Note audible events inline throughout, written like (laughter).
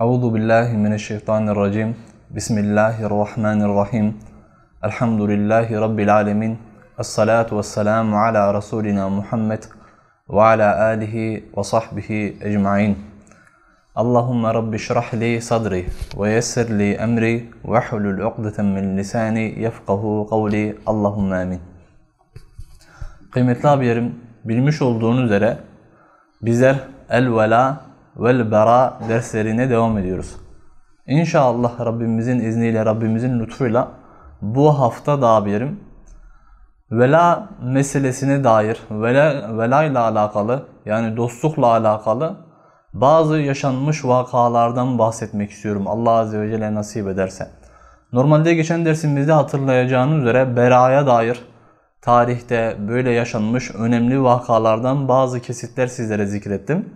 Euzu billahi mineşşeytanirracim. Bismillahirrahmanirrahim. Elhamdülillahi rabbil alamin. Essalatu vesselamu ala rasulina Muhammed ve ala alihi ve sahbihi ecmaîn. Allahumme rabbi şrah li sadri ve yessir li emri ve hlul ukdeten min lisani yefkahu kavli. Allahumme amin. Kıymetli abilerim, bilmiş olduğunuz üzere bizler el vela vel bera derslerine devam ediyoruz. İnşallah Rabbimizin izniyle, Rabbimizin lütfuyla bu hafta da birim vela meselesine dair, vela, vela ile alakalı yani dostlukla alakalı bazı yaşanmış vakalardan bahsetmek istiyorum. Allah Azze ve Celle nasip ederse. Normalde geçen dersimizde hatırlayacağınız üzere beraya dair tarihte böyle yaşanmış önemli vakalardan bazı kesitler sizlere zikrettim.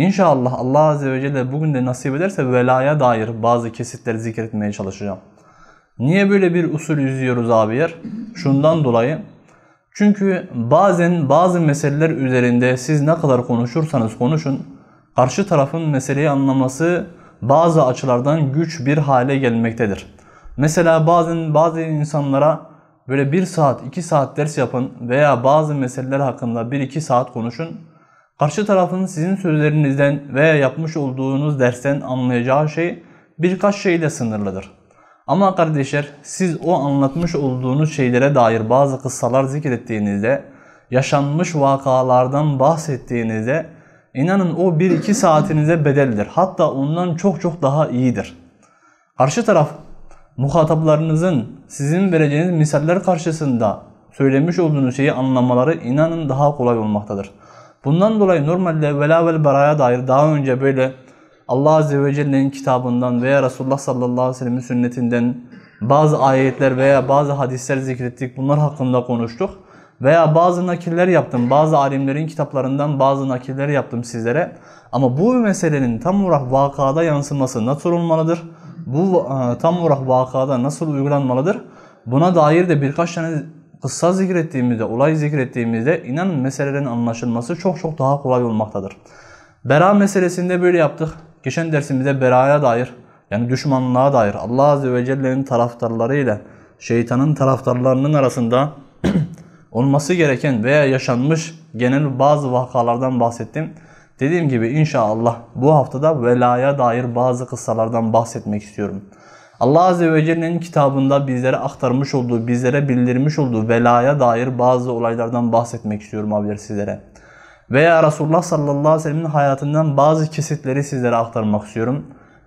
İnşallah Allah Azze ve Celle bugün de nasip ederse velaya dair bazı kesitleri zikretmeye çalışacağım. Niye böyle bir usul izliyoruz abiler? Şundan dolayı. Çünkü bazen bazı meseleler üzerinde siz ne kadar konuşursanız konuşun, karşı tarafın meseleyi anlaması bazı açılardan güç bir hale gelmektedir. Mesela bazen bazı insanlara böyle bir saat iki saat ders yapın veya bazı meseleler hakkında bir iki saat konuşun. Karşı tarafın sizin sözlerinizden veya yapmış olduğunuz dersten anlayacağı şey birkaç şeyle sınırlıdır. Ama kardeşler siz o anlatmış olduğunuz şeylere dair bazı kıssalar zikrettiğinizde, yaşanmış vakalardan bahsettiğinizde inanın o 1-2 saatinize bedeldir. Hatta ondan çok çok daha iyidir. Karşı taraf muhataplarınızın sizin vereceğiniz misaller karşısında söylemiş olduğunuz şeyi anlamaları inanın daha kolay olmaktadır. Bundan dolayı normalde vela vel beraya dair daha önce böyle Allah Azze ve Celle'nin kitabından veya Resulullah sallallahu aleyhi ve sellem'in sünnetinden bazı ayetler veya bazı hadisler zikrettik. Bunlar hakkında konuştuk. Veya bazı nakiller yaptım. Bazı alimlerin kitaplarından bazı nakiller yaptım sizlere. Ama bu meselenin tam olarak vakada yansıması nasıl olmalıdır? Bu e, tam olarak vakada nasıl uygulanmalıdır? Buna dair de birkaç tane kıssa zikrettiğimizde, olay zikrettiğimizde inanın meselelerin anlaşılması çok çok daha kolay olmaktadır. Bera meselesinde böyle yaptık. Geçen dersimizde beraya dair yani düşmanlığa dair Allah Azze ve Celle'nin taraftarları ile şeytanın taraftarlarının arasında (clears throat) olması gereken veya yaşanmış genel bazı vakalardan bahsettim. Dediğim gibi inşallah bu haftada velaya dair bazı kıssalardan bahsetmek istiyorum. Allah Azze ve Celle'nin kitabında bizlere aktarmış olduğu, bizlere bildirmiş olduğu velaya dair bazı olaylardan bahsetmek istiyorum abiler sizlere. Veya Resulullah sallallahu aleyhi ve sellem'in hayatından bazı kesitleri sizlere aktarmak istiyorum.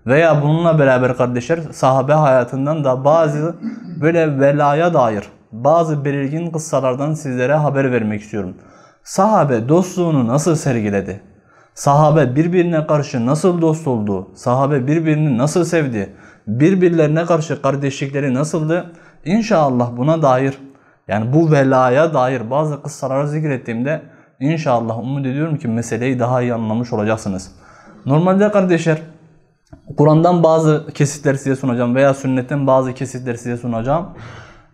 Veya bununla beraber kardeşler sahabe hayatından da bazı böyle velaya dair bazı belirgin kıssalardan sizlere haber vermek istiyorum. Sahabe dostluğunu nasıl sergiledi? Sahabe birbirine karşı nasıl dost oldu? Sahabe birbirini nasıl sevdi? birbirlerine karşı kardeşlikleri nasıldı? İnşallah buna dair yani bu velaya dair bazı kıssaları zikrettiğimde inşallah umut ediyorum ki meseleyi daha iyi anlamış olacaksınız. Normalde kardeşler Kur'an'dan bazı kesitler size sunacağım veya sünnetten bazı kesitler size sunacağım.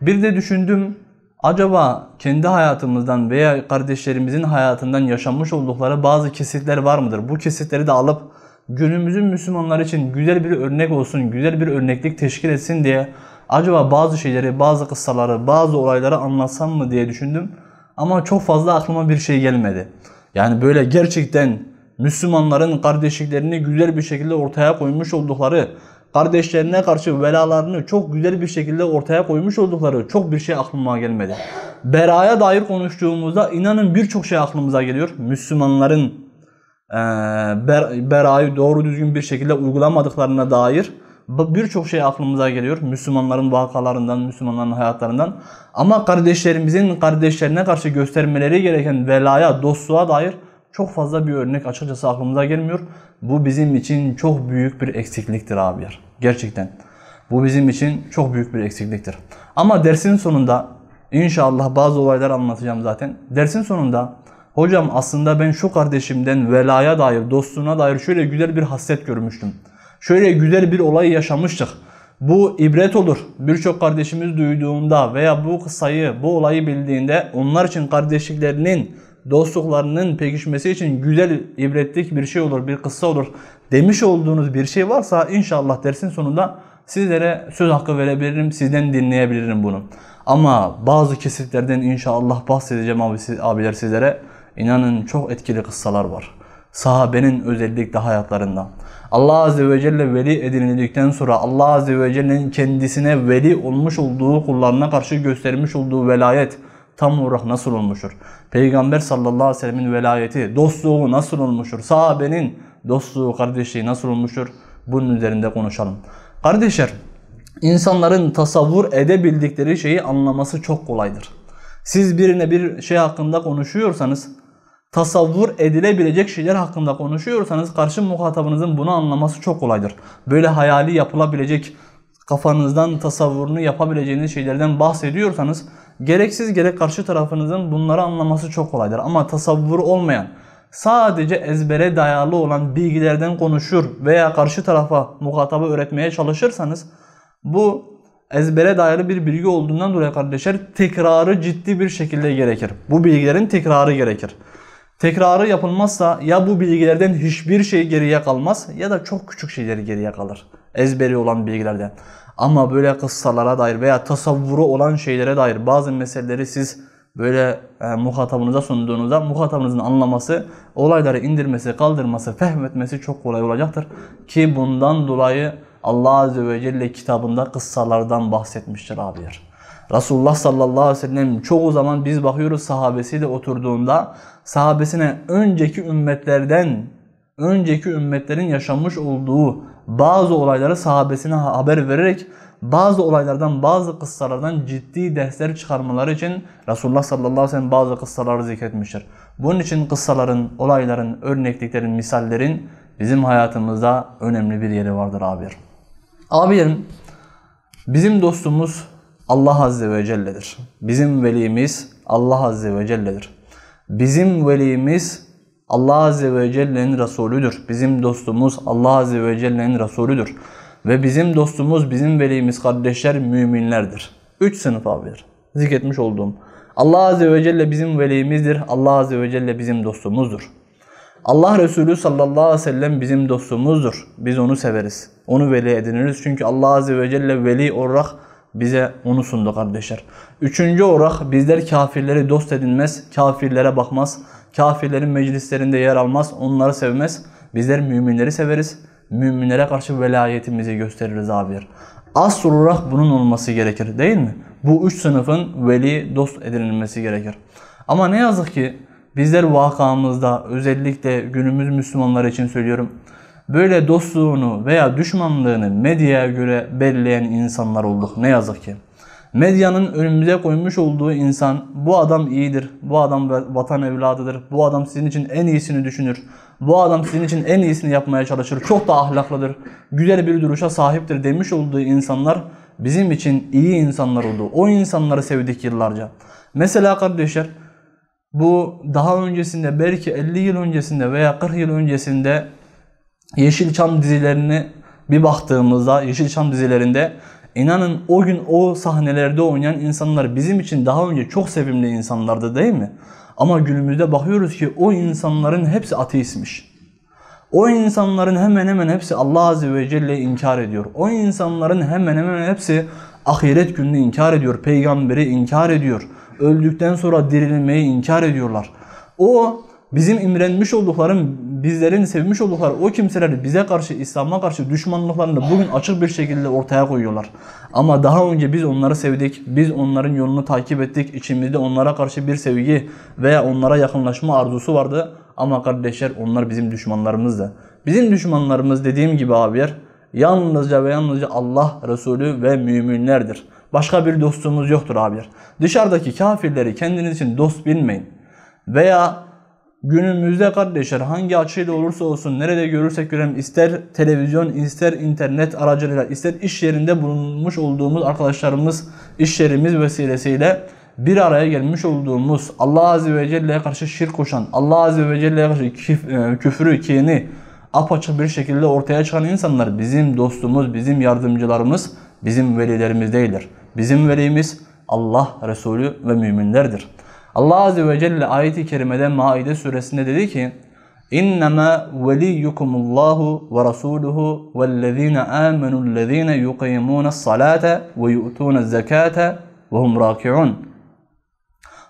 Bir de düşündüm acaba kendi hayatımızdan veya kardeşlerimizin hayatından yaşanmış oldukları bazı kesitler var mıdır? Bu kesitleri de alıp günümüzün Müslümanlar için güzel bir örnek olsun, güzel bir örneklik teşkil etsin diye acaba bazı şeyleri, bazı kıssaları, bazı olayları anlatsam mı diye düşündüm. Ama çok fazla aklıma bir şey gelmedi. Yani böyle gerçekten Müslümanların kardeşliklerini güzel bir şekilde ortaya koymuş oldukları, kardeşlerine karşı velalarını çok güzel bir şekilde ortaya koymuş oldukları çok bir şey aklıma gelmedi. Beraya dair konuştuğumuzda inanın birçok şey aklımıza geliyor. Müslümanların ee, ber, berayı doğru düzgün bir şekilde uygulamadıklarına dair birçok şey aklımıza geliyor. Müslümanların vakalarından, Müslümanların hayatlarından. Ama kardeşlerimizin kardeşlerine karşı göstermeleri gereken velaya, dostluğa dair çok fazla bir örnek açıkçası aklımıza gelmiyor. Bu bizim için çok büyük bir eksikliktir abiler. Gerçekten. Bu bizim için çok büyük bir eksikliktir. Ama dersin sonunda inşallah bazı olaylar anlatacağım zaten. Dersin sonunda Hocam aslında ben şu kardeşimden velaya dair, dostluğuna dair şöyle güzel bir hasret görmüştüm. Şöyle güzel bir olay yaşamıştık. Bu ibret olur. Birçok kardeşimiz duyduğunda veya bu kısayı, bu olayı bildiğinde onlar için kardeşliklerinin, dostluklarının pekişmesi için güzel ibretlik bir şey olur, bir kısa olur demiş olduğunuz bir şey varsa inşallah dersin sonunda sizlere söz hakkı verebilirim, sizden dinleyebilirim bunu. Ama bazı kesitlerden inşallah bahsedeceğim abiler sizlere. İnanın çok etkili kıssalar var. Sahabenin özellikle hayatlarında. Allah Azze ve Celle veli edinildikten sonra Allah Azze ve Celle'nin kendisine veli olmuş olduğu kullarına karşı göstermiş olduğu velayet tam olarak nasıl olmuştur? Peygamber sallallahu aleyhi ve sellemin velayeti, dostluğu nasıl olmuştur? Sahabenin dostluğu, kardeşliği nasıl olmuştur? Bunun üzerinde konuşalım. Kardeşler, insanların tasavvur edebildikleri şeyi anlaması çok kolaydır. Siz birine bir şey hakkında konuşuyorsanız tasavvur edilebilecek şeyler hakkında konuşuyorsanız karşı muhatabınızın bunu anlaması çok kolaydır. Böyle hayali yapılabilecek kafanızdan tasavvurunu yapabileceğiniz şeylerden bahsediyorsanız gereksiz gerek karşı tarafınızın bunları anlaması çok kolaydır. Ama tasavvur olmayan sadece ezbere dayalı olan bilgilerden konuşur veya karşı tarafa muhatabı öğretmeye çalışırsanız bu ezbere dayalı bir bilgi olduğundan dolayı kardeşler tekrarı ciddi bir şekilde gerekir. Bu bilgilerin tekrarı gerekir. Tekrarı yapılmazsa ya bu bilgilerden hiçbir şey geriye kalmaz ya da çok küçük şeyleri geriye kalır. Ezberi olan bilgilerden. Ama böyle kıssalara dair veya tasavvuru olan şeylere dair bazı meseleleri siz böyle e, muhatabınıza sunduğunuzda muhatabınızın anlaması, olayları indirmesi, kaldırması, fehmetmesi çok kolay olacaktır. Ki bundan dolayı Allah Azze ve Celle kitabında kıssalardan bahsetmiştir abiler. Resulullah sallallahu aleyhi ve sellem çoğu zaman biz bakıyoruz sahabesi de oturduğunda sahabesine önceki ümmetlerden önceki ümmetlerin yaşamış olduğu bazı olayları sahabesine haber vererek bazı olaylardan bazı kıssalardan ciddi dersler çıkarmaları için Resulullah sallallahu aleyhi ve sellem bazı kıssaları zikretmiştir. Bunun için kıssaların, olayların, örnekliklerin, misallerin bizim hayatımızda önemli bir yeri vardır abi. Abilerim bizim dostumuz Allah Azze ve Celle'dir. Bizim velimiz Allah Azze ve Celle'dir. Bizim velimiz Allah Azze ve Celle'nin Resulüdür. Bizim dostumuz Allah Azze ve Celle'nin Resulüdür. Ve bizim dostumuz, bizim velimiz kardeşler müminlerdir. Üç sınıf abidir. Zikretmiş olduğum. Allah Azze ve Celle bizim velimizdir. Allah Azze ve Celle bizim dostumuzdur. Allah Resulü sallallahu aleyhi ve sellem bizim dostumuzdur. Biz onu severiz. Onu veli ediniriz. Çünkü Allah Azze ve Celle veli olarak bize onu sundu kardeşler. Üçüncü olarak bizler kafirleri dost edinmez, kafirlere bakmaz, kafirlerin meclislerinde yer almaz, onları sevmez. Bizler müminleri severiz, müminlere karşı velayetimizi gösteririz abiler. Asıl olarak bunun olması gerekir değil mi? Bu üç sınıfın veli dost edinilmesi gerekir. Ama ne yazık ki bizler vakamızda özellikle günümüz Müslümanları için söylüyorum böyle dostluğunu veya düşmanlığını medyaya göre belirleyen insanlar olduk ne yazık ki. Medyanın önümüze koymuş olduğu insan bu adam iyidir, bu adam vatan evladıdır, bu adam sizin için en iyisini düşünür, bu adam sizin için en iyisini yapmaya çalışır, çok da ahlaklıdır, güzel bir duruşa sahiptir demiş olduğu insanlar bizim için iyi insanlar oldu. O insanları sevdik yıllarca. Mesela kardeşler bu daha öncesinde belki 50 yıl öncesinde veya 40 yıl öncesinde Yeşilçam dizilerini bir baktığımızda Yeşilçam dizilerinde inanın o gün o sahnelerde oynayan insanlar bizim için daha önce çok sevimli insanlardı değil mi? Ama günümüzde bakıyoruz ki o insanların hepsi ateistmiş. O insanların hemen hemen hepsi Allah Azze ve Celle inkar ediyor. O insanların hemen hemen hepsi ahiret gününü inkar ediyor. Peygamberi inkar ediyor. Öldükten sonra dirilmeyi inkar ediyorlar. O bizim imrenmiş oldukların bizlerin sevmiş oldukları o kimseleri bize karşı, İslam'a karşı düşmanlıklarını bugün açık bir şekilde ortaya koyuyorlar. Ama daha önce biz onları sevdik, biz onların yolunu takip ettik, içimizde onlara karşı bir sevgi veya onlara yakınlaşma arzusu vardı. Ama kardeşler onlar bizim düşmanlarımızdı. Bizim düşmanlarımız dediğim gibi abiler yalnızca ve yalnızca Allah Resulü ve müminlerdir. Başka bir dostumuz yoktur abiler. Dışarıdaki kafirleri kendiniz için dost bilmeyin. Veya Günümüzde kardeşler hangi açıyla olursa olsun nerede görürsek görelim ister televizyon ister internet aracılığıyla ister iş yerinde bulunmuş olduğumuz arkadaşlarımız iş yerimiz vesilesiyle bir araya gelmiş olduğumuz Allah Azze ve Celle'ye karşı şirk koşan Allah Azze ve Celle'ye karşı e, küfürü kini apaçık bir şekilde ortaya çıkan insanlar bizim dostumuz, bizim yardımcılarımız, bizim velilerimiz değildir. Bizim velimiz Allah, Resulü ve müminlerdir. Allah Azze ve Celle ayeti kerimede Maide suresinde dedi ki İnnemâ veliyyukumullâhu ve rasûluhu vellezîne âmenullezîne yuqimûne salâte ve yu'tûne zekâte ve hum râki'ûn.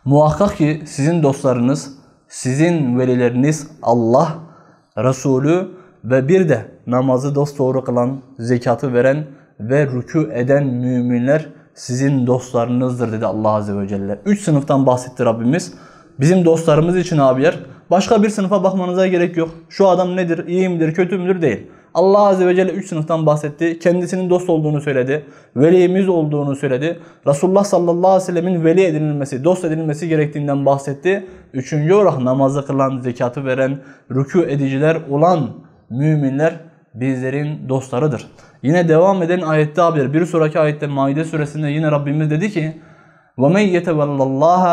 Muhakkak ki sizin dostlarınız, sizin velileriniz Allah, Resulü ve bir de namazı dost dosdoğru kılan, zekatı veren ve rükû eden müminler sizin dostlarınızdır dedi Allah Azze ve Celle. Üç sınıftan bahsetti Rabbimiz. Bizim dostlarımız için abiler başka bir sınıfa bakmanıza gerek yok. Şu adam nedir, iyi midir, kötü müdür değil. Allah Azze ve Celle üç sınıftan bahsetti. Kendisinin dost olduğunu söyledi. Velimiz olduğunu söyledi. Resulullah sallallahu aleyhi ve sellemin veli edinilmesi, dost edinilmesi gerektiğinden bahsetti. Üçüncü olarak namazı kılan, zekatı veren, rükû ediciler olan müminler bizlerin dostlarıdır. Yine devam eden ayette abiler bir sonraki ayette Maide suresinde yine Rabbimiz dedi ki وَمَنْ يَتَوَلَّ اللّٰهَ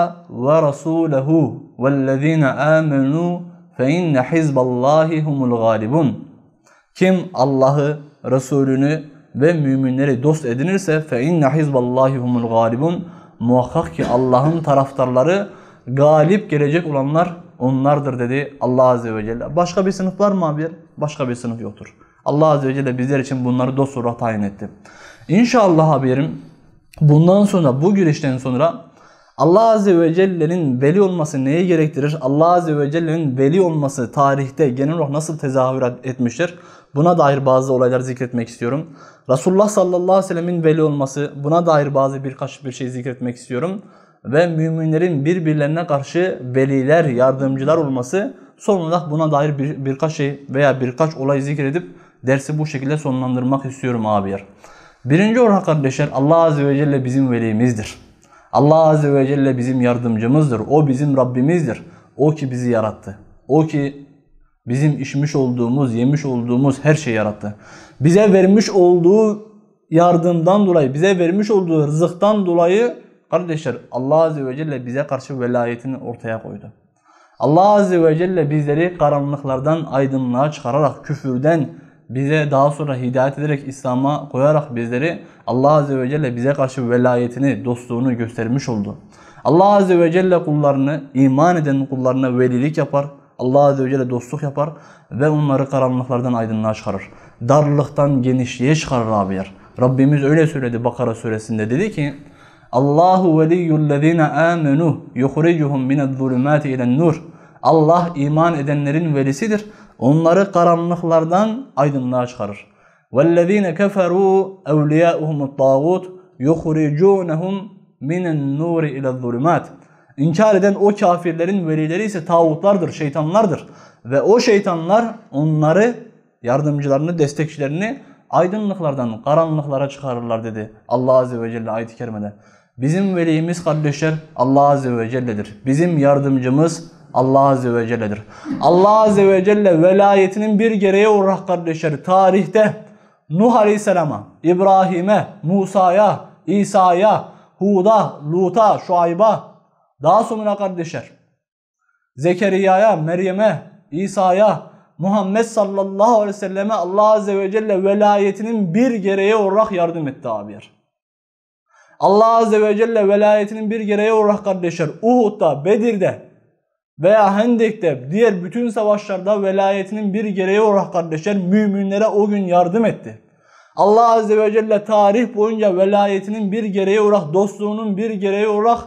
وَرَسُولَهُ وَالَّذ۪ينَ آمَنُوا فَاِنَّ حِزْبَ اللّٰهِ هُمُ الْغَالِبُونَ Kim Allah'ı, Resulünü ve müminleri dost edinirse فَاِنَّ حِزْبَ اللّٰهِ هُمُ الْغَالِبُونَ Muhakkak ki Allah'ın taraftarları galip gelecek olanlar onlardır dedi Allah Azze ve Celle. Başka bir sınıf var mı abiler? Başka bir sınıf yoktur. Allah Azze ve Celle bizler için bunları dost olarak tayin etti. İnşallah haberim bundan sonra bu girişten sonra Allah Azze ve Celle'nin veli olması neyi gerektirir? Allah Azze ve Celle'nin veli olması tarihte genel olarak nasıl tezahür etmiştir? Buna dair bazı olaylar zikretmek istiyorum. Resulullah sallallahu aleyhi ve sellemin veli olması buna dair bazı birkaç bir şey zikretmek istiyorum. Ve müminlerin birbirlerine karşı veliler, yardımcılar olması sonunda olarak buna dair bir, birkaç şey veya birkaç olay zikredip Dersi bu şekilde sonlandırmak istiyorum abiler. Birinci olarak kardeşler Allah Azze ve Celle bizim velimizdir. Allah Azze ve Celle bizim yardımcımızdır. O bizim Rabbimizdir. O ki bizi yarattı. O ki bizim içmiş olduğumuz, yemiş olduğumuz her şeyi yarattı. Bize vermiş olduğu yardımdan dolayı, bize vermiş olduğu rızıktan dolayı kardeşler Allah Azze ve Celle bize karşı velayetini ortaya koydu. Allah Azze ve Celle bizleri karanlıklardan aydınlığa çıkararak küfürden, bize daha sonra hidayet ederek İslam'a koyarak bizleri Allah Azze ve Celle bize karşı velayetini, dostluğunu göstermiş oldu. Allah Azze ve Celle kullarını, iman eden kullarına velilik yapar. Allah Azze ve Celle dostluk yapar ve onları karanlıklardan aydınlığa çıkarır. Darlıktan genişliğe çıkarır abiler. Rabbimiz öyle söyledi Bakara suresinde dedi ki Allahu veliyyullezine amenu yukhricuhum minez zulümati ilen nur. Allah iman edenlerin velisidir onları karanlıklardan aydınlığa çıkarır. وَالَّذ۪ينَ كَفَرُوا اَوْلِيَاءُهُمُ الطَّاغُوتُ يُخْرِجُونَهُمْ مِنَ النُّورِ اِلَى الظُّلُمَاتِ İnkar eden o kafirlerin velileri ise tağutlardır, şeytanlardır. Ve o şeytanlar onları, yardımcılarını, destekçilerini aydınlıklardan karanlıklara çıkarırlar dedi Allah Azze ve Celle ayet-i kerimede. Bizim velimiz kardeşler Allah Azze ve Celle'dir. Bizim yardımcımız Allah Azze ve Celle'dir. Allah Azze ve Celle velayetinin bir gereği olarak kardeşler tarihte Nuh Aleyhisselam'a, İbrahim'e, Musa'ya, İsa'ya, Hud'a, Lut'a, Şuayb'a, daha sonra kardeşler Zekeriya'ya, Meryem'e, İsa'ya, Muhammed sallallahu aleyhi ve selleme Allah Azze ve Celle velayetinin bir gereği olarak yardım etti abiler. Allah Azze ve Celle velayetinin bir gereği olarak kardeşler Uhud'da, Bedir'de, veya Hendek'te diğer bütün savaşlarda velayetinin bir gereği olarak kardeşler müminlere o gün yardım etti. Allah Azze ve Celle tarih boyunca velayetinin bir gereği olarak, dostluğunun bir gereği olarak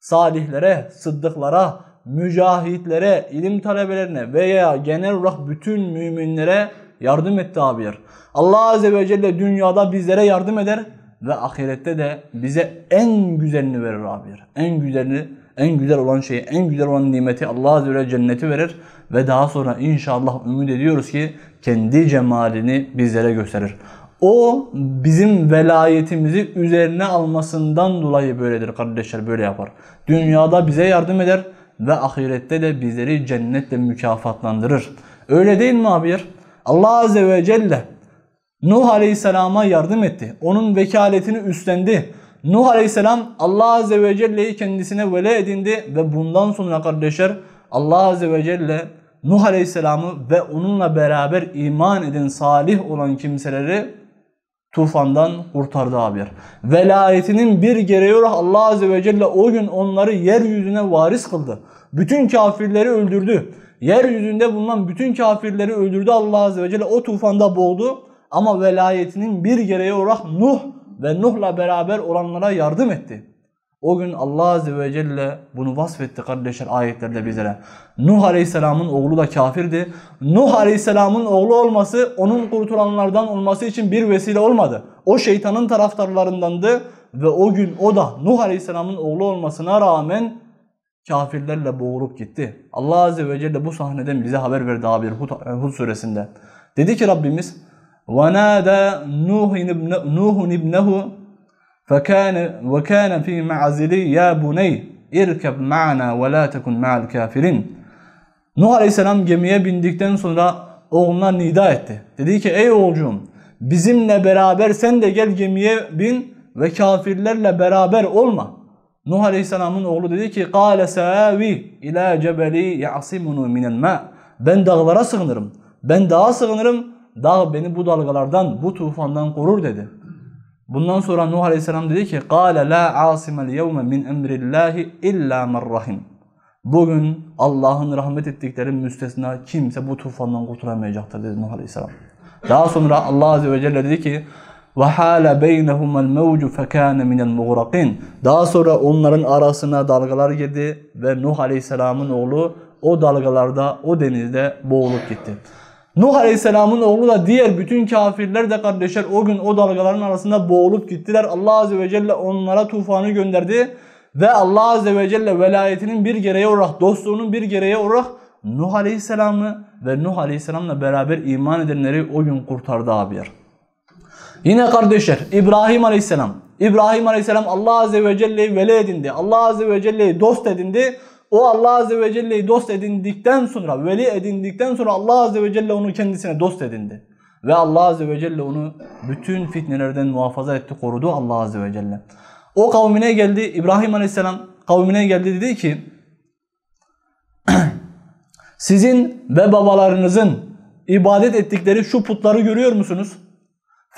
salihlere, sıddıklara, mücahitlere, ilim talebelerine veya genel olarak bütün müminlere yardım etti abiler. Allah Azze ve Celle dünyada bizlere yardım eder ve ahirette de bize en güzelini verir abiler. En güzelini en güzel olan şeyi, en güzel olan nimeti Allah Azze ve cenneti verir. Ve daha sonra inşallah ümit ediyoruz ki kendi cemalini bizlere gösterir. O bizim velayetimizi üzerine almasından dolayı böyledir kardeşler böyle yapar. Dünyada bize yardım eder ve ahirette de bizleri cennetle mükafatlandırır. Öyle değil mi abiyer? Allah Azze ve Celle Nuh Aleyhisselam'a yardım etti. Onun vekaletini üstlendi. Nuh Aleyhisselam Allah Azze ve Celle'yi kendisine veli edindi ve bundan sonra kardeşler Allah Azze ve Celle Nuh Aleyhisselam'ı ve onunla beraber iman eden salih olan kimseleri tufandan kurtardı haber. Velayetinin bir gereği olarak Allah Azze ve Celle o gün onları yeryüzüne varis kıldı. Bütün kafirleri öldürdü. Yeryüzünde bulunan bütün kafirleri öldürdü Allah Azze ve Celle. O tufanda boğdu ama velayetinin bir gereği olarak Nuh ve Nuh'la beraber olanlara yardım etti. O gün Allah Azze ve Celle bunu vasfetti kardeşler ayetlerde bizlere. Nuh Aleyhisselam'ın oğlu da kafirdi. Nuh Aleyhisselam'ın oğlu olması onun kurtulanlardan olması için bir vesile olmadı. O şeytanın taraftarlarındandı ve o gün o da Nuh Aleyhisselam'ın oğlu olmasına rağmen kafirlerle boğulup gitti. Allah Azze ve Celle bu sahneden bize haber verdi abi Hud, Hud suresinde. Dedi ki Rabbimiz ونادى نوح ابنه نوح ابنه فكان وكان في معزل يا بني irkab ma'na ve la tekun ma'al kafirin. Nuh Aleyhisselam gemiye bindikten sonra oğluna nida etti. Dedi ki ey oğlum, bizimle beraber sen de gel gemiye bin ve kafirlerle beraber olma. Nuh Aleyhisselam'ın oğlu dedi ki قَالَ سَاوِي اِلَى جَبَلِي يَعْصِمُنُ مِنَ الْمَا Ben dağlara sığınırım. Ben dağa sığınırım. Dağ beni bu dalgalardan, bu tufandan korur dedi. Bundan sonra Nuh Aleyhisselam dedi ki قَالَ لَا عَاصِمَ الْيَوْمَ min اَمْرِ اللّٰهِ اِلَّا مَنْ Bugün Allah'ın rahmet ettikleri müstesna kimse bu tufandan kurtulamayacaktır dedi Nuh Aleyhisselam. Daha sonra Allah Azze ve Celle dedi ki وَحَالَ بَيْنَهُمَ الْمَوْجُ فَكَانَ مِنَ الْمُغْرَقِينَ Daha sonra onların arasına dalgalar girdi ve Nuh Aleyhisselam'ın oğlu o dalgalarda, o denizde boğulup gitti. Nuh Aleyhisselam'ın oğlu da diğer bütün kafirler de kardeşler o gün o dalgaların arasında boğulup gittiler. Allah Azze ve Celle onlara tufanı gönderdi. Ve Allah Azze ve Celle velayetinin bir gereği olarak, dostluğunun bir gereği olarak Nuh Aleyhisselam'ı ve Nuh Aleyhisselam'la beraber iman edenleri o gün kurtardı abiler. Yine kardeşler İbrahim Aleyhisselam. İbrahim Aleyhisselam Allah Azze ve Celle'yi veli edindi. Allah Azze ve Celle'yi dost edindi. O Allah Azze ve Celle'yi dost edindikten sonra, veli edindikten sonra Allah Azze ve Celle onu kendisine dost edindi. Ve Allah Azze ve Celle onu bütün fitnelerden muhafaza etti, korudu Allah Azze ve Celle. O kavmine geldi, İbrahim Aleyhisselam kavmine geldi dedi ki, (clears throat) sizin ve babalarınızın ibadet ettikleri şu putları görüyor musunuz?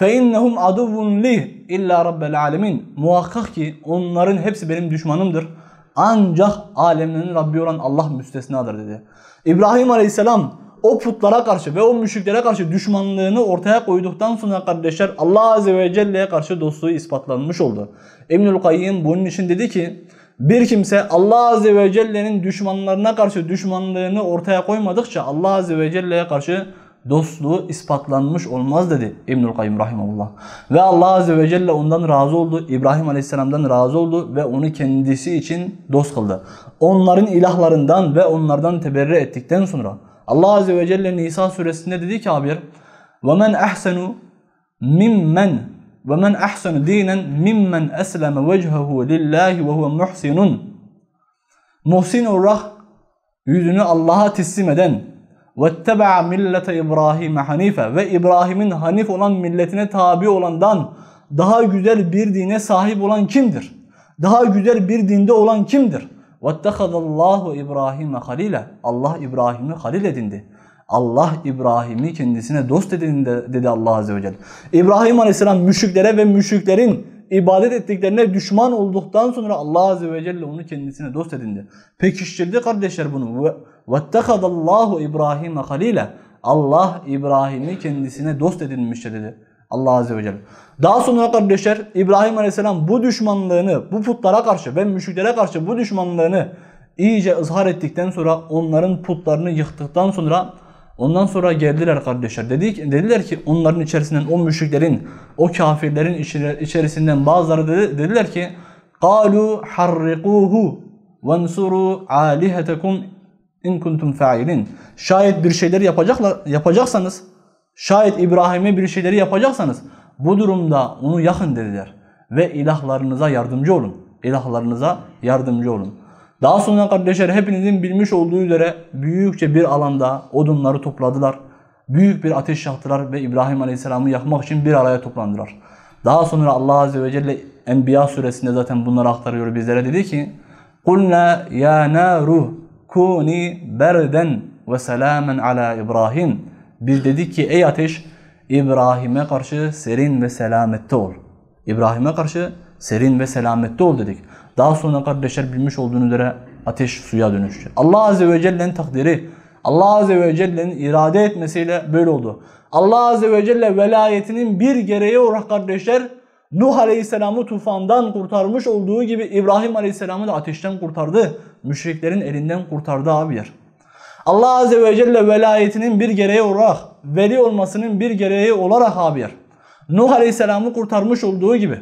فَاِنَّهُمْ عَدُوٌ لِهِ illa رَبَّ alemin. Muhakkak ki onların hepsi benim düşmanımdır ancak alemlerin Rabbi olan Allah müstesnadır dedi. İbrahim Aleyhisselam o putlara karşı ve o müşriklere karşı düşmanlığını ortaya koyduktan sonra kardeşler Allah Azze ve Celle'ye karşı dostluğu ispatlanmış oldu. Emnül Kayyım bunun için dedi ki bir kimse Allah Azze ve Celle'nin düşmanlarına karşı düşmanlığını ortaya koymadıkça Allah Azze ve Celle'ye karşı dostluğu ispatlanmış olmaz dedi İbnül Kayyum rahimullah. Ve Allah azze ve celle ondan razı oldu. İbrahim aleyhisselamdan razı oldu ve onu kendisi için dost kıldı. Onların ilahlarından ve onlardan teberri ettikten sonra Allah azze ve celle Nisa suresinde dedi ki abi وَمَنْ أَحْسَنُ مِمَّنْ وَمَنْ أَحْسَنُ دِينًا مِمَّنْ أَسْلَمَ وَجْهَهُ لِلّٰهِ وَهُوَ مُحْسِنٌ Muhsin olarak yüzünü Allah'a teslim eden وَاتَّبَعَ millete İbrahim hanife ve İbrahim'in hanif olan milletine tabi olandan daha güzel bir dine sahip olan kimdir? Daha güzel bir dinde olan kimdir? وَاتَّخَذَ اللّٰهُ İbrahim'e halile Allah İbrahim'i halil edindi. Allah İbrahim'i kendisine dost edindi dedi Allah Azze ve Celle. İbrahim Aleyhisselam müşriklere ve müşriklerin ibadet ettiklerine düşman olduktan sonra Allah Azze ve Celle onu kendisine dost edindi. Pekiştirdi kardeşler bunu. وَاتَّخَذَ اللّٰهُ İbrahim'e halile. Allah İbrahim'i kendisine dost edinmiştir dedi. Allah Azze ve Celle. Daha sonra kardeşler İbrahim Aleyhisselam bu düşmanlığını, bu putlara karşı ve müşriklere karşı bu düşmanlığını iyice ızhar ettikten sonra onların putlarını yıktıktan sonra Ondan sonra geldiler kardeşler. Dedik, dediler ki onların içerisinden o müşriklerin, o kafirlerin içerisinden bazıları dedi, dediler ki قَالُوا حَرِّقُوهُ وَانْسُرُوا عَالِهَتَكُمْ اِنْ كُنْتُمْ فَاِلِينَ Şayet bir şeyleri yapacaklar, yapacaksanız, şayet İbrahim'e bir şeyleri yapacaksanız bu durumda onu yakın dediler. Ve ilahlarınıza yardımcı olun. İlahlarınıza yardımcı olun. Daha sonra kardeşler hepinizin bilmiş olduğu üzere büyükçe bir alanda odunları topladılar. Büyük bir ateş yaktılar ve İbrahim Aleyhisselam'ı yakmak için bir araya toplandılar. Daha sonra Allah Azze ve Celle Enbiya suresinde zaten bunları aktarıyor bizlere dedi ki قُلْنَا يَا نَارُ كُونِ بَرْدًا وَسَلَامًا عَلَى İbrahim Biz dedik ki ey ateş İbrahim'e karşı serin ve selamette ol. İbrahim'e karşı serin ve selamette ol dedik. Daha sonra kardeşler bilmiş olduğunuz üzere ateş suya dönüştü. Allah Azze ve Celle'nin takdiri, Allah Azze ve Celle'nin irade etmesiyle böyle oldu. Allah Azze ve Celle velayetinin bir gereği olarak kardeşler Nuh Aleyhisselam'ı tufandan kurtarmış olduğu gibi İbrahim Aleyhisselam'ı da ateşten kurtardı. Müşriklerin elinden kurtardı abiler. Allah Azze ve Celle velayetinin bir gereği olarak, veli olmasının bir gereği olarak abiler. Nuh Aleyhisselam'ı kurtarmış olduğu gibi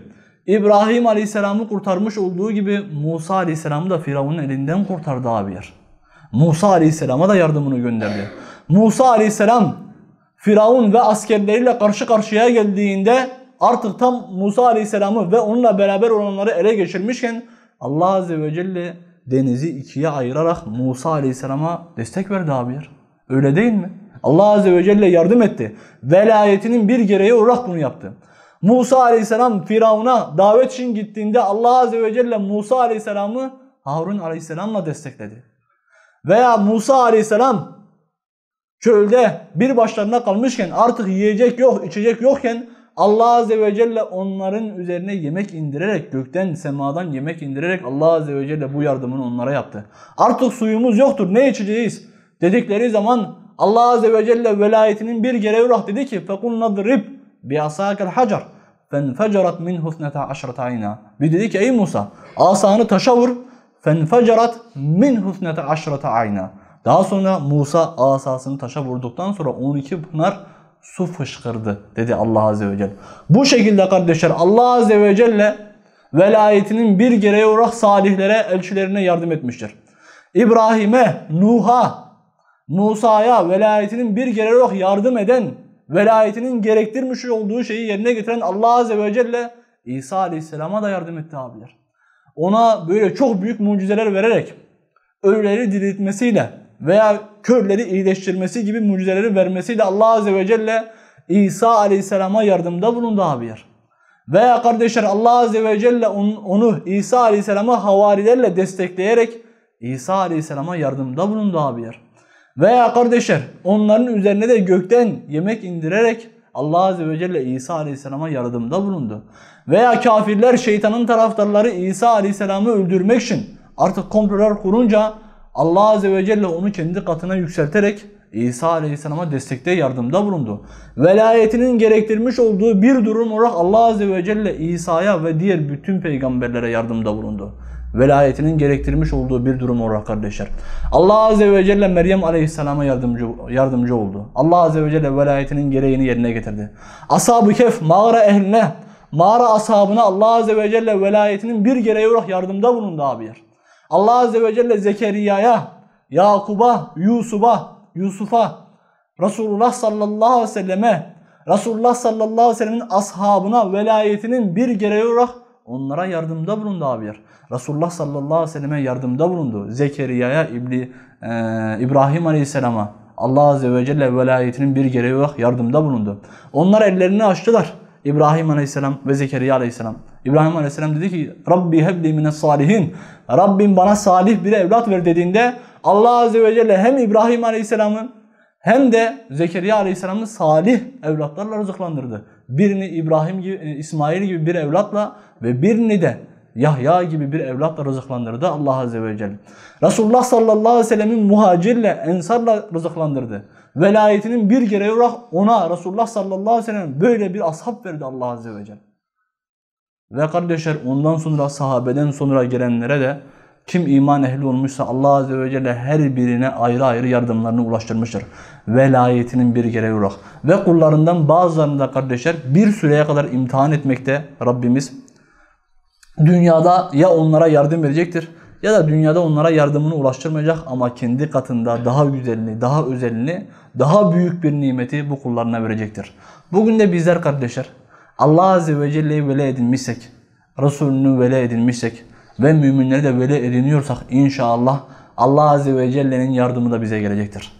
İbrahim Aleyhisselam'ı kurtarmış olduğu gibi Musa Aleyhisselam'ı da Firavun'un elinden kurtardı abiler. Musa Aleyhisselam'a da yardımını gönderdi. Musa Aleyhisselam Firavun ve askerleriyle karşı karşıya geldiğinde artık tam Musa Aleyhisselam'ı ve onunla beraber olanları ele geçirmişken Allah Azze ve Celle denizi ikiye ayırarak Musa Aleyhisselam'a destek verdi abiler. Öyle değil mi? Allah Azze ve Celle yardım etti. Velayetinin bir gereği olarak bunu yaptı. Musa aleyhisselam Firavun'a davet için gittiğinde Allah azze ve celle Musa aleyhisselamı Harun aleyhisselamla destekledi. Veya Musa aleyhisselam çölde bir başlarına kalmışken artık yiyecek yok içecek yokken Allah azze ve celle onların üzerine yemek indirerek gökten semadan yemek indirerek Allah azze ve celle bu yardımını onlara yaptı. Artık suyumuz yoktur ne içeceğiz dedikleri zaman Allah azze ve celle velayetinin bir gereği dedi ki فَقُلْ نَضْرِبْ بِيَسَاكَ hacar فَنْفَجَرَتْ مِنْهُ اثْنَةَ عَشْرَةَ عَيْنًا Ve dedi ki ey Musa asanı taşa vur. فَنْفَجَرَتْ مِنْهُ اثْنَةَ عَشْرَةَ عَيْنًا Daha sonra Musa asasını taşa vurduktan sonra 12 pınar su fışkırdı dedi Allah Azze ve Celle. Bu şekilde kardeşler Allah Azze ve Celle velayetinin bir gereği olarak salihlere, elçilerine yardım etmiştir. İbrahim'e, Nuh'a, Musa'ya velayetinin bir gereği olarak yardım eden velayetinin gerektirmiş olduğu şeyi yerine getiren Allah Azze ve Celle İsa Aleyhisselam'a da yardım etti abiler. Ona böyle çok büyük mucizeler vererek ölüleri diriltmesiyle veya körleri iyileştirmesi gibi mucizeleri vermesiyle Allah Azze ve Celle İsa Aleyhisselam'a yardımda bulundu abiler. Veya kardeşler Allah Azze ve Celle onu İsa Aleyhisselam'a havarilerle destekleyerek İsa Aleyhisselam'a yardımda bulundu abiler. Veya kardeşler onların üzerine de gökten yemek indirerek Allah Azze ve Celle İsa Aleyhisselam'a yardımda bulundu. Veya kafirler şeytanın taraftarları İsa Aleyhisselam'ı öldürmek için artık komplolar kurunca Allah Azze ve Celle onu kendi katına yükselterek İsa Aleyhisselam'a destekte yardımda bulundu. Velayetinin gerektirmiş olduğu bir durum olarak Allah Azze ve Celle İsa'ya ve diğer bütün peygamberlere yardımda bulundu velayetinin gerektirmiş olduğu bir durum olarak kardeşler. Allah Azze ve Celle Meryem Aleyhisselam'a yardımcı, yardımcı oldu. Allah Azze ve Celle velayetinin gereğini yerine getirdi. Ashab-ı Kehf mağara ehline, mağara ashabına Allah Azze ve Celle velayetinin bir gereği olarak yardımda bulundu abiler. Allah Azze ve Celle Zekeriya'ya, Yakub'a, Yusuf'a, Yusuf'a, Resulullah sallallahu aleyhi ve selleme, Resulullah sallallahu aleyhi ve sellemin ashabına velayetinin bir gereği olarak Onlara yardımda bulundu abiler. Resulullah sallallahu aleyhi ve selleme yardımda bulundu. Zekeriya'ya, İbli, e, İbrahim aleyhisselama Allah azze ve celle velayetinin bir gereği yok yardımda bulundu. Onlar ellerini açtılar. İbrahim aleyhisselam ve Zekeriya aleyhisselam. İbrahim aleyhisselam dedi ki Rabbi hebli mine salihin. Rabbim bana salih bir evlat ver dediğinde Allah azze ve celle hem İbrahim aleyhisselamın hem de Zekeriya aleyhisselamı salih evlatlarla rızıklandırdı. Birini İbrahim gibi, e, İsmail gibi bir evlatla ve birini de Yahya gibi bir evlatla rızıklandırdı Allah Azze ve Celle. Resulullah sallallahu aleyhi ve sellemin muhacirle, ensarla rızıklandırdı. Velayetinin bir kere olarak ona Resulullah sallallahu aleyhi ve sellem böyle bir ashab verdi Allah Azze ve Celle. Ve kardeşler ondan sonra sahabeden sonra gelenlere de kim iman ehli olmuşsa Allah Azze ve Celle her birine ayrı ayrı yardımlarını ulaştırmıştır. Velayetinin bir gereği olarak. Ve kullarından bazılarını da kardeşler bir süreye kadar imtihan etmekte Rabbimiz. Dünyada ya onlara yardım verecektir ya da dünyada onlara yardımını ulaştırmayacak ama kendi katında daha güzelini, daha özelini, daha büyük bir nimeti bu kullarına verecektir. Bugün de bizler kardeşler Allah Azze ve Celle'yi vele edinmişsek, Resulünü vele edinmişsek, ve müminleri de böyle ediniyorsak inşallah Allah Azze ve Celle'nin yardımı da bize gelecektir.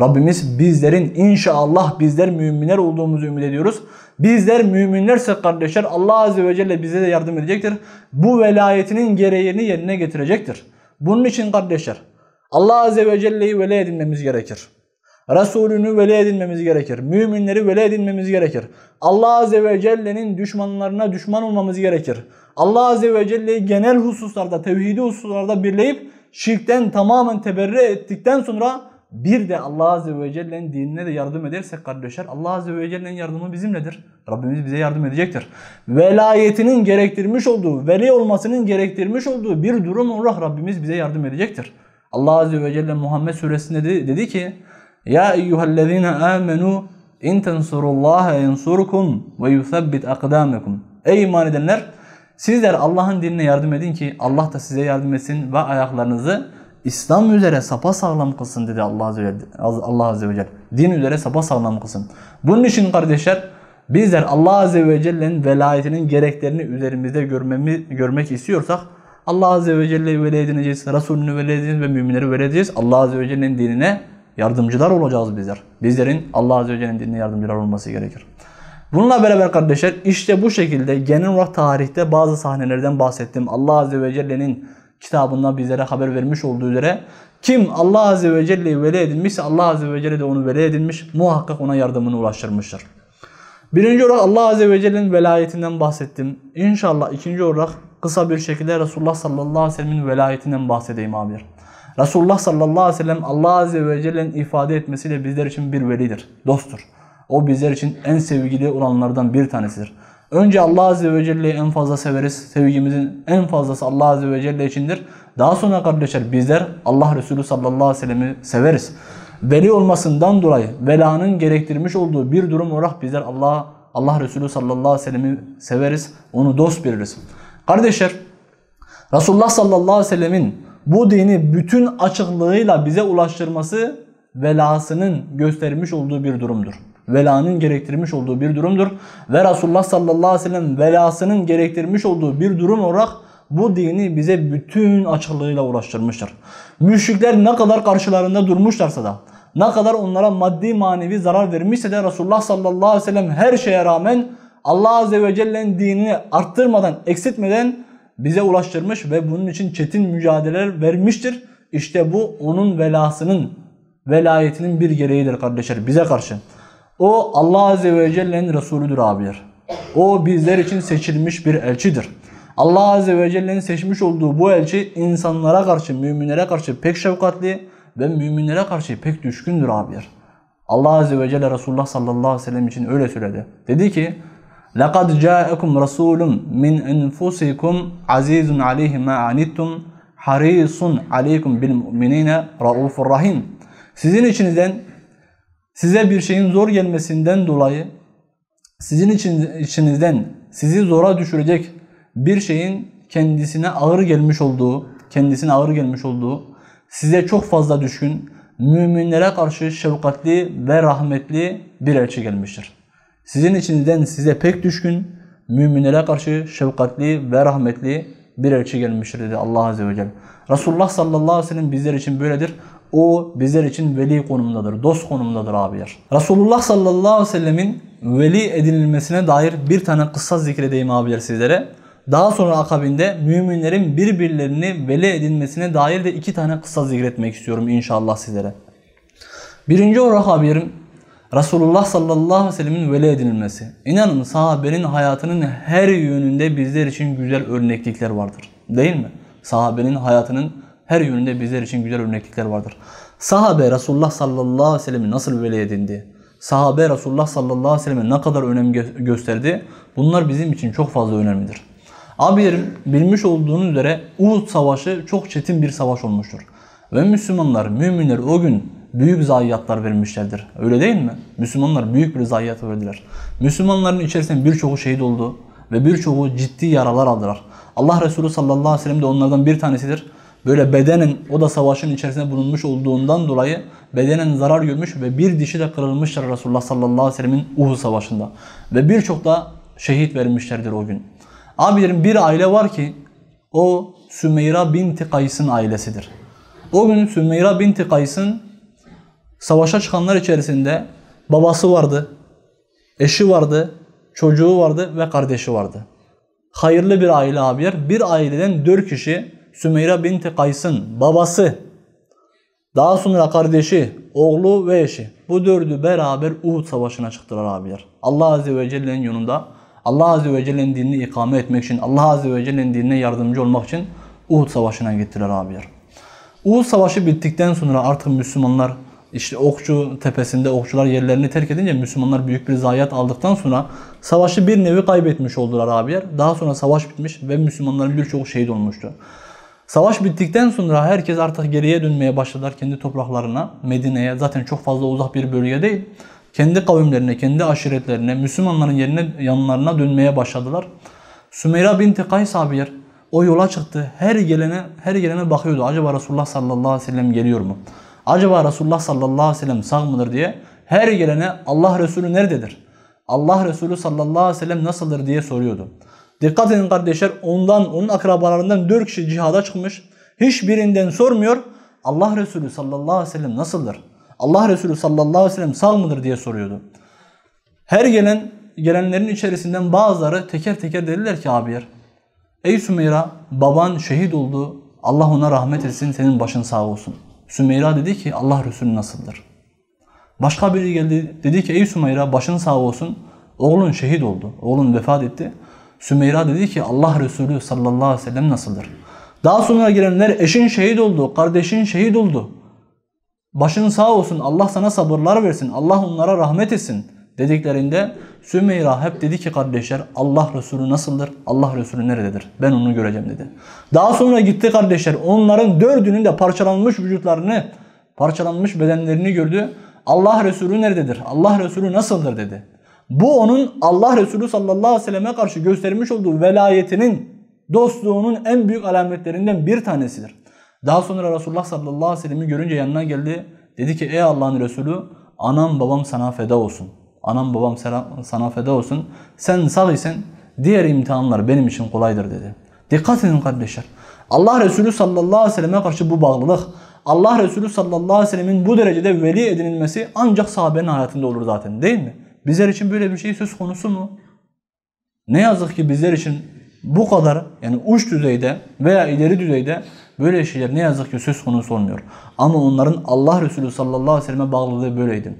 Rabbimiz bizlerin inşallah bizler müminler olduğumuzu ümit ediyoruz. Bizler müminlerse kardeşler Allah Azze ve Celle bize de yardım edecektir. Bu velayetinin gereğini yerine getirecektir. Bunun için kardeşler Allah Azze ve Celle'yi veli edinmemiz gerekir. Resulünü veli edinmemiz gerekir. Müminleri veli edinmemiz gerekir. Allah Azze ve Celle'nin düşmanlarına düşman olmamız gerekir. Allah Azze ve Celle'yi genel hususlarda, tevhidi hususlarda birleyip şirkten tamamen teberre ettikten sonra bir de Allah Azze ve Celle'nin dinine de yardım edersek kardeşler Allah Azze ve Celle'nin yardımı bizimledir. Rabbimiz bize yardım edecektir. Velayetinin gerektirmiş olduğu, veli olmasının gerektirmiş olduğu bir durum olarak Rabbimiz bize yardım edecektir. Allah Azze ve Celle Muhammed suresinde de, dedi ki Ya eyyühellezine amenu in tensurullaha yensurkum ve yuthabbit akdamekum Ey iman edenler! Sizler Allah'ın dinine yardım edin ki Allah da size yardım etsin ve ayaklarınızı İslam üzere sapa sağlam kılsın dedi Allah Azze ve Celle. Allah Azze ve Celle. Din üzere sapa sağlam kılsın. Bunun için kardeşler bizler Allah Azze ve Celle'nin velayetinin gereklerini üzerimizde görmemi, görmek istiyorsak Allah Azze ve Celle'yi veli edineceğiz, Resulünü veli edineceğiz ve müminleri veli edeceğiz. Allah Azze ve Celle'nin dinine yardımcılar olacağız bizler. Bizlerin Allah Azze ve Celle'nin dinine yardımcılar olması gerekir. Bununla beraber kardeşler işte bu şekilde genel olarak tarihte bazı sahnelerden bahsettim. Allah Azze ve Celle'nin kitabında bizlere haber vermiş olduğu üzere kim Allah Azze ve Celle'yi veli edinmişse Allah Azze ve Celle de onu veli edinmiş, muhakkak ona yardımını ulaştırmıştır. Birinci olarak Allah Azze ve Celle'nin velayetinden bahsettim. İnşallah ikinci olarak kısa bir şekilde Resulullah sallallahu aleyhi ve sellemin velayetinden bahsedeyim abi. Resulullah sallallahu aleyhi ve sellem Allah Azze ve Celle'nin ifade etmesiyle bizler için bir velidir, dosttur. O bizler için en sevgili olanlardan bir tanesidir. Önce Allah Azze ve Celle'yi en fazla severiz. Sevgimizin en fazlası Allah Azze ve Celle içindir. Daha sonra kardeşler bizler Allah Resulü sallallahu aleyhi ve sellem'i severiz. Veli olmasından dolayı velanın gerektirmiş olduğu bir durum olarak bizler Allah Allah Resulü sallallahu aleyhi ve sellem'i severiz. Onu dost biliriz. Kardeşler Resulullah sallallahu aleyhi ve sellemin bu dini bütün açıklığıyla bize ulaştırması velasının göstermiş olduğu bir durumdur velanın gerektirmiş olduğu bir durumdur. Ve Resulullah sallallahu aleyhi ve sellem velasının gerektirmiş olduğu bir durum olarak bu dini bize bütün açılığıyla uğraştırmıştır. Müşrikler ne kadar karşılarında durmuşlarsa da, ne kadar onlara maddi manevi zarar vermişse de Resulullah sallallahu aleyhi ve sellem her şeye rağmen Allah azze ve celle'nin dinini arttırmadan, eksiltmeden bize ulaştırmış ve bunun için çetin mücadeleler vermiştir. İşte bu onun velasının, velayetinin bir gereğidir kardeşler bize karşı. O Allah Azze ve Celle'nin Resulüdür abiler. O bizler için seçilmiş bir elçidir. Allah Azze ve Celle'nin seçmiş olduğu bu elçi insanlara karşı, müminlere karşı pek şefkatli ve müminlere karşı pek düşkündür abiler. Allah Azze ve Celle Resulullah sallallahu aleyhi ve sellem için öyle söyledi. Dedi ki لَقَدْ جَاءَكُمْ رَسُولٌ مِنْ اَنْفُسِكُمْ عَزِيزٌ عَلَيْهِ مَا عَنِتُّمْ حَرِيصٌ عَلَيْكُمْ بِالْمُؤْمِنِينَ رَؤُوفٌ رَحِيمٌ Sizin içinizden size bir şeyin zor gelmesinden dolayı sizin için, içinizden sizi zora düşürecek bir şeyin kendisine ağır gelmiş olduğu, kendisine ağır gelmiş olduğu, size çok fazla düşkün, müminlere karşı şefkatli ve rahmetli bir elçi gelmiştir. Sizin içinizden size pek düşkün, müminlere karşı şefkatli ve rahmetli bir elçi gelmiştir dedi Allah Azze ve Celle. Resulullah sallallahu aleyhi ve sellem bizler için böyledir. O bizler için veli konumundadır, dost konumundadır abiler. Resulullah sallallahu aleyhi ve sellemin veli edinilmesine dair bir tane kıssa zikredeyim abiler sizlere. Daha sonra akabinde müminlerin birbirlerini veli edinmesine dair de iki tane kıssa zikretmek istiyorum inşallah sizlere. Birinci olarak abilerim Resulullah sallallahu aleyhi ve sellemin veli edinilmesi. İnanın sahabenin hayatının her yönünde bizler için güzel örneklikler vardır. Değil mi? Sahabenin hayatının her yönünde bizler için güzel örneklikler vardır. Sahabe Resulullah sallallahu aleyhi ve sellem'i nasıl veli edindi? Sahabe Resulullah sallallahu aleyhi ve sellem'e ne kadar önem gösterdi? Bunlar bizim için çok fazla önemlidir. Abilerim bilmiş olduğunuz üzere Uhud Savaşı çok çetin bir savaş olmuştur. Ve Müslümanlar, müminler o gün büyük zayiatlar vermişlerdir. Öyle değil mi? Müslümanlar büyük bir zayiat verdiler. Müslümanların içerisinde birçoğu şehit oldu ve birçoğu ciddi yaralar aldılar. Allah Resulü sallallahu aleyhi ve sellem de onlardan bir tanesidir böyle bedenin o da savaşın içerisinde bulunmuş olduğundan dolayı bedenen zarar görmüş ve bir dişi de kırılmıştır Resulullah sallallahu aleyhi ve sellemin Uhud savaşında. Ve birçok da şehit verilmişlerdir o gün. Abilerim bir aile var ki o Sümeyra binti Kays'ın ailesidir. O gün Sümeyra binti Kays'ın savaşa çıkanlar içerisinde babası vardı, eşi vardı, çocuğu vardı ve kardeşi vardı. Hayırlı bir aile abiler. Bir aileden dört kişi Sümeyra binti Kays'ın babası, daha sonra kardeşi, oğlu ve eşi. Bu dördü beraber Uhud Savaşı'na çıktılar abiler. Allah Azze ve Celle'nin yolunda, Allah Azze ve Celle'nin dinini ikame etmek için, Allah Azze ve Celle'nin dinine yardımcı olmak için Uhud Savaşı'na gittiler abiler. Uhud Savaşı bittikten sonra artık Müslümanlar işte Okçu tepesinde okçular yerlerini terk edince Müslümanlar büyük bir zayiat aldıktan sonra savaşı bir nevi kaybetmiş oldular abiler. Daha sonra savaş bitmiş ve Müslümanların birçok şehit olmuştu. Savaş bittikten sonra herkes artık geriye dönmeye başladılar kendi topraklarına, Medine'ye. Zaten çok fazla uzak bir bölge değil. Kendi kavimlerine, kendi aşiretlerine, Müslümanların yerine yanlarına dönmeye başladılar. Sümeyra binti Kays Abiyer o yola çıktı. Her gelene her gelene bakıyordu. Acaba Resulullah sallallahu aleyhi ve sellem geliyor mu? Acaba Resulullah sallallahu aleyhi ve sellem sağ mıdır diye her gelene Allah Resulü nerededir? Allah Resulü sallallahu aleyhi ve sellem nasıldır diye soruyordu. Dikkat edin kardeşler ondan onun akrabalarından 4 kişi cihada çıkmış. Hiçbirinden sormuyor. Allah Resulü sallallahu aleyhi ve sellem nasıldır? Allah Resulü sallallahu aleyhi ve sellem sağ mıdır diye soruyordu. Her gelen gelenlerin içerisinden bazıları teker teker dediler ki abiyer. Ey Sümeyra baban şehit oldu. Allah ona rahmet etsin senin başın sağ olsun. Sümeyra dedi ki Allah Resulü nasıldır? Başka biri geldi dedi ki ey Sümeyra başın sağ olsun. Oğlun şehit oldu. Oğlun vefat etti. Sümeyra dedi ki Allah Resulü sallallahu aleyhi ve sellem nasıldır? Daha sonra girenler eşin şehit oldu, kardeşin şehit oldu. Başın sağ olsun Allah sana sabırlar versin, Allah onlara rahmet etsin dediklerinde Sümeyra hep dedi ki kardeşler Allah Resulü nasıldır? Allah Resulü nerededir? Ben onu göreceğim dedi. Daha sonra gitti kardeşler onların dördünün de parçalanmış vücutlarını, parçalanmış bedenlerini gördü. Allah Resulü nerededir? Allah Resulü nasıldır dedi. Bu onun Allah Resulü sallallahu aleyhi ve selleme karşı göstermiş olduğu velayetinin, dostluğunun en büyük alametlerinden bir tanesidir. Daha sonra Resulullah sallallahu aleyhi ve sellem'i görünce yanına geldi. Dedi ki ey Allah'ın Resulü anam babam sana feda olsun. Anam babam sana feda olsun. Sen sağ isen diğer imtihanlar benim için kolaydır dedi. Dikkat edin kardeşler. Allah Resulü sallallahu aleyhi ve selleme karşı bu bağlılık, Allah Resulü sallallahu aleyhi ve sellemin bu derecede veli edinilmesi ancak sahabenin hayatında olur zaten değil mi? Bizler için böyle bir şey söz konusu mu? Ne yazık ki bizler için bu kadar yani uç düzeyde veya ileri düzeyde böyle şeyler ne yazık ki söz konusu olmuyor. Ama onların Allah Resulü sallallahu aleyhi ve selleme bağlılığı böyleydi.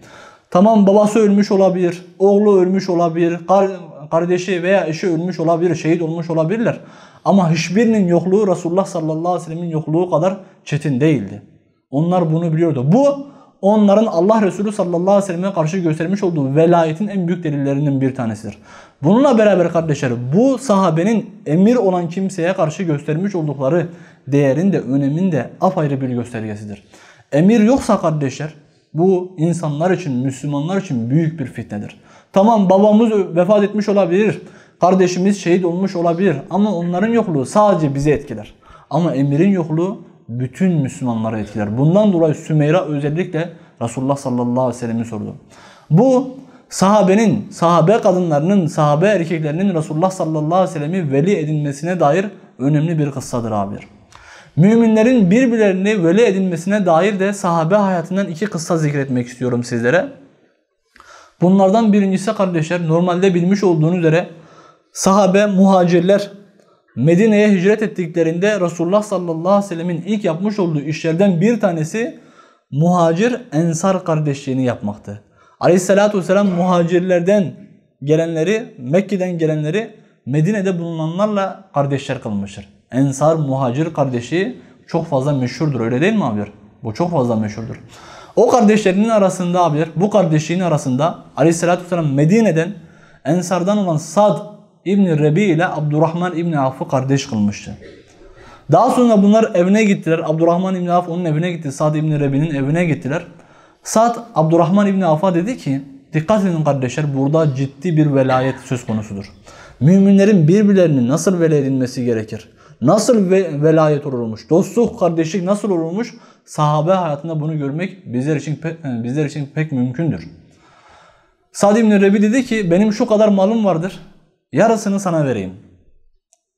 Tamam babası ölmüş olabilir, oğlu ölmüş olabilir, kardeşi veya eşi ölmüş olabilir, şehit olmuş olabilirler. Ama hiçbirinin yokluğu Resulullah sallallahu aleyhi ve sellemin yokluğu kadar çetin değildi. Onlar bunu biliyordu. Bu onların Allah Resulü sallallahu aleyhi ve selleme karşı göstermiş olduğu velayetin en büyük delillerinin bir tanesidir. Bununla beraber kardeşler bu sahabenin emir olan kimseye karşı göstermiş oldukları değerin de önemin de apayrı bir göstergesidir. Emir yoksa kardeşler bu insanlar için, Müslümanlar için büyük bir fitnedir. Tamam babamız vefat etmiş olabilir, kardeşimiz şehit olmuş olabilir ama onların yokluğu sadece bizi etkiler. Ama emirin yokluğu bütün Müslümanları etkiler. Bundan dolayı Sümeyra özellikle Resulullah sallallahu aleyhi ve sellem'i sordu. Bu sahabenin, sahabe kadınlarının, sahabe erkeklerinin Resulullah sallallahu aleyhi ve sellem'i veli edinmesine dair önemli bir kıssadır abi. Müminlerin birbirlerini veli edinmesine dair de sahabe hayatından iki kıssa zikretmek istiyorum sizlere. Bunlardan birincisi kardeşler normalde bilmiş olduğunuz üzere sahabe muhacirler Medine'ye hicret ettiklerinde Resulullah sallallahu aleyhi ve sellemin ilk yapmış olduğu işlerden bir tanesi muhacir ensar kardeşliğini yapmaktı. Aleyhissalatü vesselam muhacirlerden gelenleri, Mekke'den gelenleri Medine'de bulunanlarla kardeşler kılmıştır. Ensar muhacir kardeşi çok fazla meşhurdur öyle değil mi abiler? Bu çok fazla meşhurdur. O kardeşlerinin arasında abiler bu kardeşliğin arasında Aleyhisselatü Vesselam Medine'den Ensardan olan Sad İbn Rebi ile Abdurrahman İbn Avf'ı kardeş kılmıştı. Daha sonra bunlar evine gittiler. Abdurrahman İbn Avf onun evine gitti. Sad İbn Rebi'nin evine gittiler. Sad Abdurrahman İbn Avf'a dedi ki dikkat edin kardeşler burada ciddi bir velayet söz konusudur. Müminlerin birbirlerini nasıl veli edilmesi gerekir? Nasıl ve velayet olurmuş? Dostluk, kardeşlik nasıl olurmuş? Sahabe hayatında bunu görmek bizler için pek, e, bizler için pek mümkündür. Sad İbn Rebi dedi ki benim şu kadar malım vardır. Yarısını sana vereyim.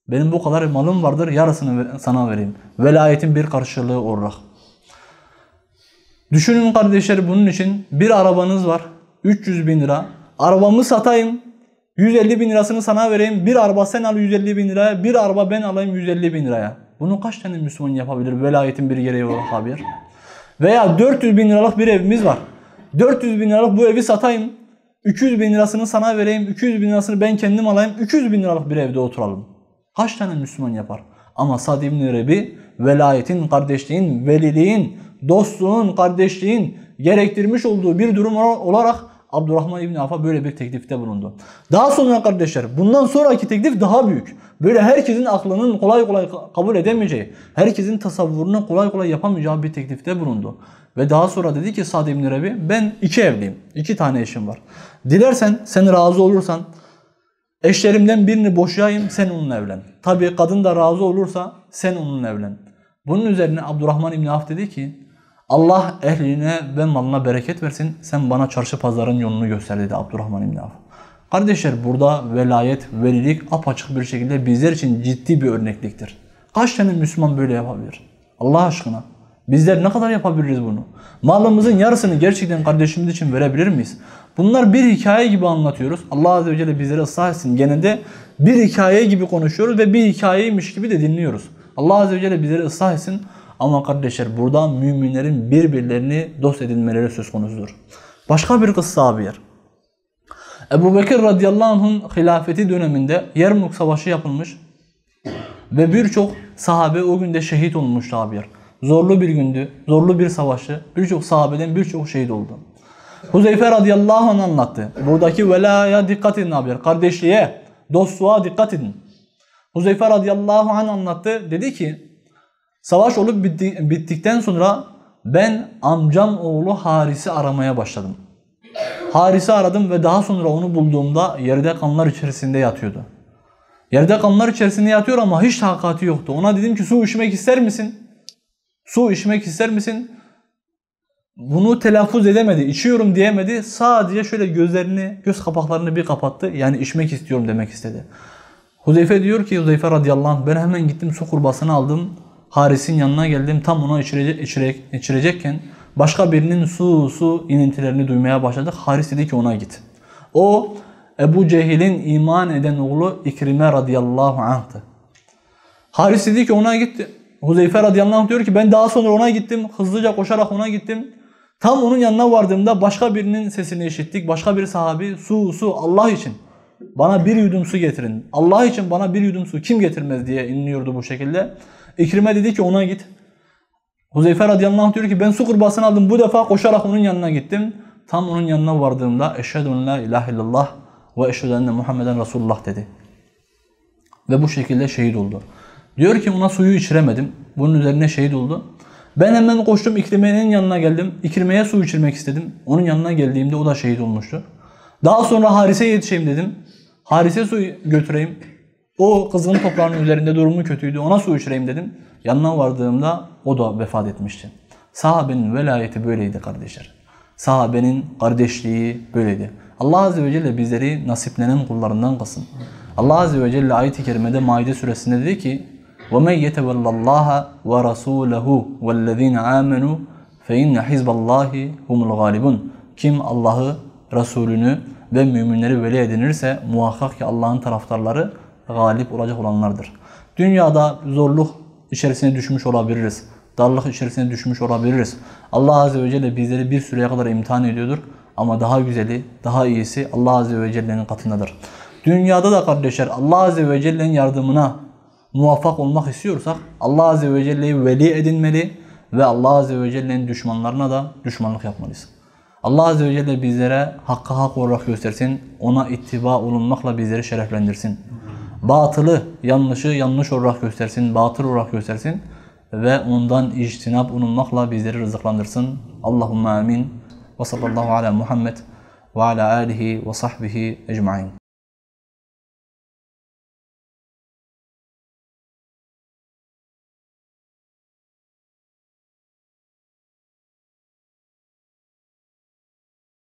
Benim bu kadar malım vardır yarısını sana vereyim. Velayetin bir karşılığı olarak. Düşünün kardeşler bunun için bir arabanız var. 300 bin lira. Arabamı satayım. 150 bin lirasını sana vereyim. Bir araba sen al 150 bin liraya. Bir araba ben alayım 150 bin liraya. Bunu kaç tane Müslüman yapabilir? Velayetin bir gereği olarak haber. Veya 400 bin liralık bir evimiz var. 400 bin liralık bu evi satayım. 200 bin lirasını sana vereyim, 200 bin lirasını ben kendim alayım, 200 bin liralık bir evde oturalım. Kaç tane Müslüman yapar? Ama Sad İbn Rebi velayetin, kardeşliğin, veliliğin, dostluğun, kardeşliğin gerektirmiş olduğu bir durum olarak Abdurrahman İbni Avf'a böyle bir teklifte bulundu. Daha sonra kardeşler bundan sonraki teklif daha büyük. Böyle herkesin aklının kolay kolay kabul edemeyeceği, herkesin tasavvurunu kolay kolay yapamayacağı bir teklifte bulundu. Ve daha sonra dedi ki Sad İbni Rebi ben iki evliyim. iki tane eşim var. Dilersen sen razı olursan eşlerimden birini boşayayım sen onunla evlen. Tabi kadın da razı olursa sen onunla evlen. Bunun üzerine Abdurrahman İbni Af dedi ki Allah ehline ve malına bereket versin. Sen bana çarşı pazarın yolunu göster dedi Abdurrahman İbni Af. Kardeşler burada velayet, velilik apaçık bir şekilde bizler için ciddi bir örnekliktir. Kaç tane Müslüman böyle yapabilir? Allah aşkına. Bizler ne kadar yapabiliriz bunu? Malımızın yarısını gerçekten kardeşimiz için verebilir miyiz? Bunlar bir hikaye gibi anlatıyoruz. Allah Azze ve Celle bizleri ıslah etsin. Gene de bir hikaye gibi konuşuyoruz ve bir hikayeymiş gibi de dinliyoruz. Allah Azze ve Celle bizleri ıslah etsin. Ama kardeşler burada müminlerin birbirlerini dost edinmeleri söz konusudur. Başka bir kıssa bir yer. Ebu Bekir radıyallahu anh'ın hilafeti döneminde Yermuk savaşı yapılmış ve birçok sahabe o günde şehit olmuştu abi yer. Zorlu bir gündü, zorlu bir savaşı, birçok sahabeden birçok şehit oldu. Huzeyfe radıyallahu anh anlattı. Buradaki velaya dikkat edin abiler. Kardeşliğe, dostluğa dikkat edin. Huzeyfe radıyallahu anh anlattı. Dedi ki, savaş olup bittikten sonra ben amcam oğlu Haris'i aramaya başladım. Haris'i aradım ve daha sonra onu bulduğumda yerde kanlar içerisinde yatıyordu. Yerde kanlar içerisinde yatıyor ama hiç takati yoktu. Ona dedim ki su içmek ister misin? Su içmek ister misin? Bunu telaffuz edemedi, içiyorum diyemedi. Sadece şöyle gözlerini, göz kapaklarını bir kapattı. Yani içmek istiyorum demek istedi. Huzeyfe diyor ki Huzeyfe radıyallahu anh ben hemen gittim su kurbasını aldım. Haris'in yanına geldim. Tam ona içirecek, içirecek, içirecekken başka birinin su su inintilerini duymaya başladık. Haris dedi ki ona git. O Ebu Cehil'in iman eden oğlu İkrime radıyallahu anh'tı. Haris dedi ki ona gitti. Huzeyfe radıyallahu anh diyor ki ben daha sonra ona gittim. Hızlıca koşarak ona gittim. Tam onun yanına vardığımda başka birinin sesini işittik. Başka bir sahabi su su Allah için bana bir yudum su getirin. Allah için bana bir yudum su kim getirmez diye inliyordu bu şekilde. İkrime dedi ki ona git. Huzeyfe radıyallahu anh diyor ki ben su kurbasını aldım. Bu defa koşarak onun yanına gittim. Tam onun yanına vardığımda eşhedun la ilahe illallah ve eşhedü enne Muhammeden Resulullah dedi. Ve bu şekilde şehit oldu. Diyor ki buna suyu içiremedim. Bunun üzerine şehit oldu. Ben hemen koştum İkrime'nin yanına geldim. İkrime'ye su içirmek istedim. Onun yanına geldiğimde o da şehit olmuştu. Daha sonra hariseye yetişeyim dedim. Haris'e su götüreyim. O kızın toprağının üzerinde durumu kötüydü. Ona su içireyim dedim. Yanına vardığımda o da vefat etmişti. Sahabenin velayeti böyleydi kardeşler. Sahabenin kardeşliği böyleydi. Allah Azze ve Celle bizleri nasiplenen kullarından kılsın. Allah Azze ve Celle ayet-i kerimede Maide suresinde dedi ki وَمَنْ يَتَوَلَّ اللّٰهَ وَرَسُولَهُ وَالَّذ۪ينَ آمَنُوا فَاِنَّ حِزْبَ اللّٰهِ هُمُ الْغَالِبُونَ Kim Allah'ı, Resulünü ve müminleri veli edinirse muhakkak ki Allah'ın taraftarları galip olacak olanlardır. Dünyada zorluk içerisine düşmüş olabiliriz. Darlık içerisine düşmüş olabiliriz. Allah Azze ve Celle bizleri bir süreye kadar imtihan ediyordur. Ama daha güzeli, daha iyisi Allah Azze ve Celle'nin katındadır. Dünyada da kardeşler Allah Azze ve Celle'nin yardımına muvaffak olmak istiyorsak Allah Azze ve Celle'yi veli edinmeli ve Allah Azze ve Celle'nin düşmanlarına da düşmanlık yapmalıyız. Allah Azze ve Celle bizlere hakka hak olarak göstersin. Ona ittiba olunmakla bizleri şereflendirsin. Batılı, yanlışı yanlış olarak göstersin, batıl olarak göstersin. Ve ondan ictinap olunmakla bizleri rızıklandırsın. Allahümme amin. Ve sallallahu ala Muhammed ve ala alihi ve sahbihi ecmain.